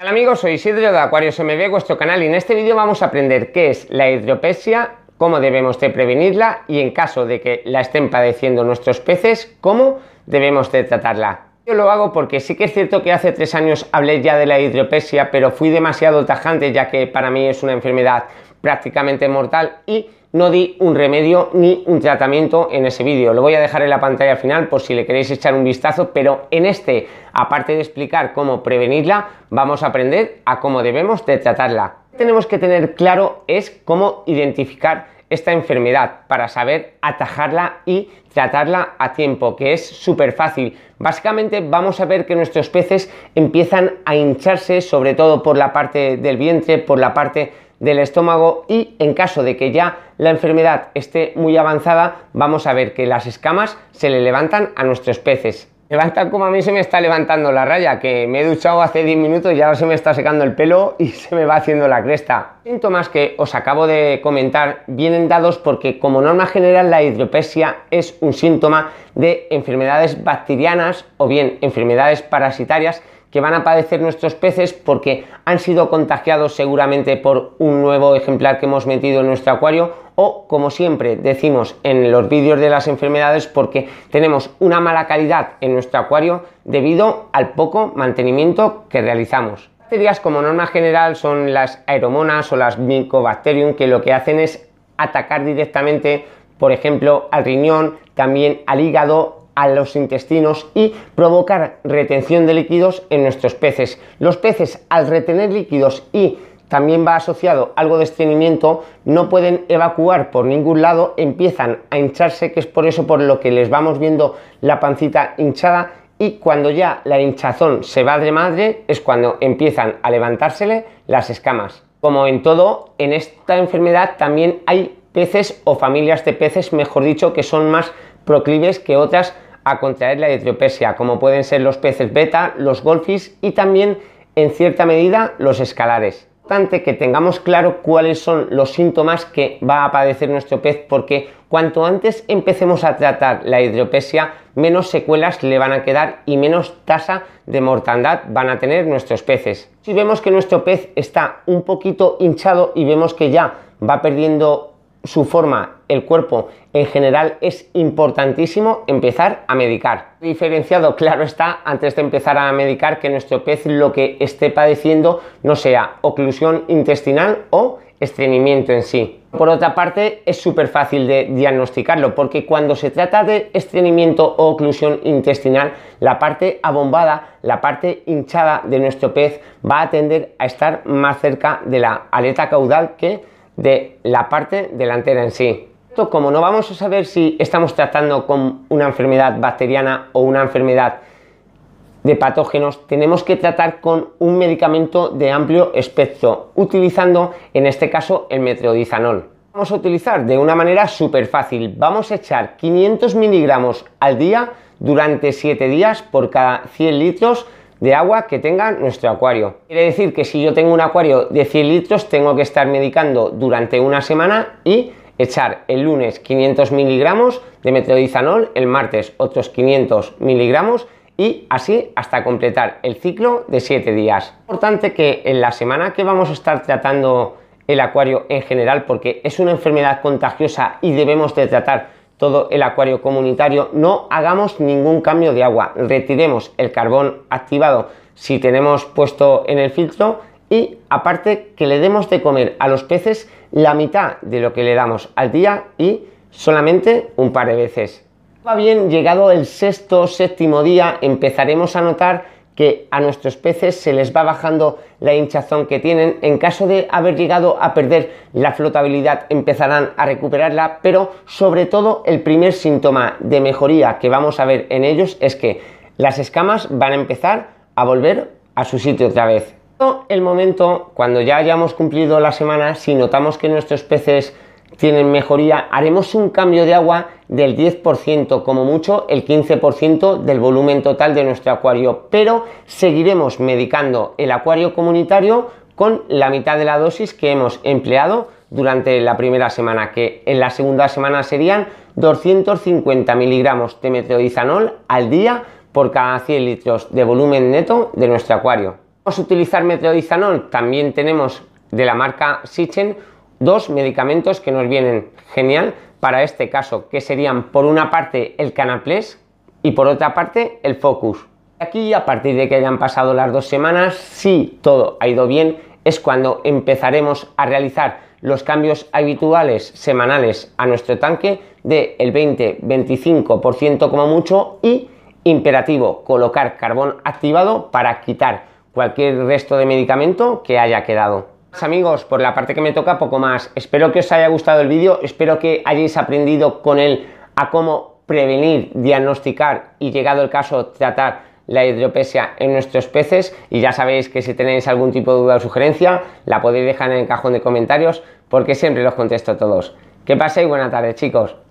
Hola amigos, soy Isidro de Acuarios MB, vuestro canal, y en este vídeo vamos a aprender qué es la hidropesia, cómo debemos de prevenirla y en caso de que la estén padeciendo nuestros peces, cómo debemos de tratarla. Yo lo hago porque sí que es cierto que hace tres años hablé ya de la hidropesia, pero fui demasiado tajante ya que para mí es una enfermedad prácticamente mortal y no di un remedio ni un tratamiento en ese vídeo. Lo voy a dejar en la pantalla al final por si le queréis echar un vistazo, pero en este, aparte de explicar cómo prevenirla, vamos a aprender a cómo debemos de tratarla. tenemos que tener claro es cómo identificar esta enfermedad para saber atajarla y tratarla a tiempo, que es súper fácil. Básicamente vamos a ver que nuestros peces empiezan a hincharse, sobre todo por la parte del vientre, por la parte del estómago y en caso de que ya la enfermedad esté muy avanzada, vamos a ver que las escamas se le levantan a nuestros peces. Levantan como a mí se me está levantando la raya, que me he duchado hace 10 minutos y ahora se me está secando el pelo y se me va haciendo la cresta. Síntomas que os acabo de comentar vienen dados porque como norma general la hidropesia es un síntoma de enfermedades bacterianas o bien enfermedades parasitarias que van a padecer nuestros peces porque han sido contagiados seguramente por un nuevo ejemplar que hemos metido en nuestro acuario o como siempre decimos en los vídeos de las enfermedades porque tenemos una mala calidad en nuestro acuario debido al poco mantenimiento que realizamos. Bacterias como norma general son las aeromonas o las mycobacterium que lo que hacen es atacar directamente por ejemplo al riñón, también al hígado, a los intestinos y provocar retención de líquidos en nuestros peces. Los peces al retener líquidos y también va asociado algo de estreñimiento, no pueden evacuar por ningún lado, empiezan a hincharse, que es por eso por lo que les vamos viendo la pancita hinchada y cuando ya la hinchazón se va de madre es cuando empiezan a levantársele las escamas. Como en todo, en esta enfermedad también hay peces o familias de peces, mejor dicho, que son más proclives que otras a contraer la hidropesia como pueden ser los peces beta, los golfis y también, en cierta medida, los escalares. Importante que tengamos claro cuáles son los síntomas que va a padecer nuestro pez, porque cuanto antes empecemos a tratar la hidropesia, menos secuelas le van a quedar y menos tasa de mortandad van a tener nuestros peces. Si vemos que nuestro pez está un poquito hinchado y vemos que ya va perdiendo su forma, el cuerpo en general, es importantísimo empezar a medicar. Diferenciado, claro está, antes de empezar a medicar, que nuestro pez lo que esté padeciendo no sea oclusión intestinal o estreñimiento en sí. Por otra parte, es súper fácil de diagnosticarlo, porque cuando se trata de estreñimiento o oclusión intestinal, la parte abombada, la parte hinchada de nuestro pez va a tender a estar más cerca de la aleta caudal que de la parte delantera en sí. como no vamos a saber si estamos tratando con una enfermedad bacteriana o una enfermedad de patógenos, tenemos que tratar con un medicamento de amplio espectro, utilizando en este caso el metrodizanol. Vamos a utilizar de una manera súper fácil. Vamos a echar 500 miligramos al día durante 7 días por cada 100 litros de agua que tenga nuestro acuario. Quiere decir que si yo tengo un acuario de 100 litros, tengo que estar medicando durante una semana y echar el lunes 500 miligramos de metrodizanol, el martes otros 500 miligramos y así hasta completar el ciclo de 7 días. importante que en la semana que vamos a estar tratando el acuario en general, porque es una enfermedad contagiosa y debemos de tratar todo el acuario comunitario, no hagamos ningún cambio de agua, retiremos el carbón activado si tenemos puesto en el filtro y aparte que le demos de comer a los peces la mitad de lo que le damos al día y solamente un par de veces. Va bien, llegado el sexto, o séptimo día empezaremos a notar que a nuestros peces se les va bajando la hinchazón que tienen. En caso de haber llegado a perder la flotabilidad, empezarán a recuperarla, pero sobre todo el primer síntoma de mejoría que vamos a ver en ellos es que las escamas van a empezar a volver a su sitio otra vez. El momento, cuando ya hayamos cumplido la semana, si notamos que nuestros peces tienen mejoría, haremos un cambio de agua del 10%, como mucho el 15% del volumen total de nuestro acuario, pero seguiremos medicando el acuario comunitario con la mitad de la dosis que hemos empleado durante la primera semana, que en la segunda semana serían 250 miligramos de meteorizanol al día por cada 100 litros de volumen neto de nuestro acuario. Vamos a utilizar meteorizanol, también tenemos de la marca Sichen dos medicamentos que nos vienen genial para este caso, que serían por una parte el Canaples y por otra parte el Focus. Aquí, a partir de que hayan pasado las dos semanas, si todo ha ido bien, es cuando empezaremos a realizar los cambios habituales semanales a nuestro tanque del el 20-25% como mucho y imperativo colocar carbón activado para quitar cualquier resto de medicamento que haya quedado. Pues, amigos, por la parte que me toca poco más. Espero que os haya gustado el vídeo, espero que hayáis aprendido con él a cómo prevenir, diagnosticar y llegado el caso tratar la hidropesia en nuestros peces y ya sabéis que si tenéis algún tipo de duda o sugerencia la podéis dejar en el cajón de comentarios porque siempre los contesto a todos. Que paséis buena tarde chicos.